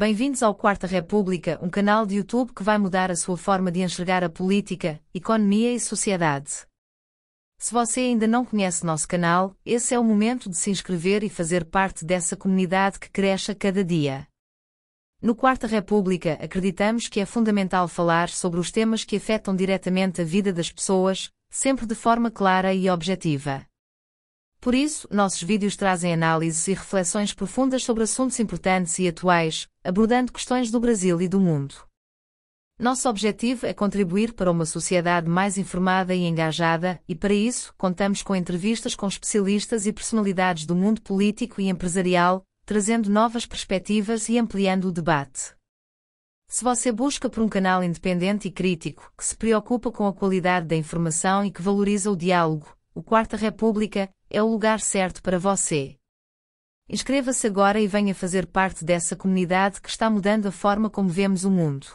Bem-vindos ao Quarta República, um canal de YouTube que vai mudar a sua forma de enxergar a política, economia e sociedade. Se você ainda não conhece nosso canal, esse é o momento de se inscrever e fazer parte dessa comunidade que cresce a cada dia. No Quarta República, acreditamos que é fundamental falar sobre os temas que afetam diretamente a vida das pessoas, sempre de forma clara e objetiva. Por isso, nossos vídeos trazem análises e reflexões profundas sobre assuntos importantes e atuais, abordando questões do Brasil e do mundo. Nosso objetivo é contribuir para uma sociedade mais informada e engajada, e para isso, contamos com entrevistas com especialistas e personalidades do mundo político e empresarial, trazendo novas perspectivas e ampliando o debate. Se você busca por um canal independente e crítico, que se preocupa com a qualidade da informação e que valoriza o diálogo, o Quarta República, é o lugar certo para você. Inscreva-se agora e venha fazer parte dessa comunidade que está mudando a forma como vemos o mundo.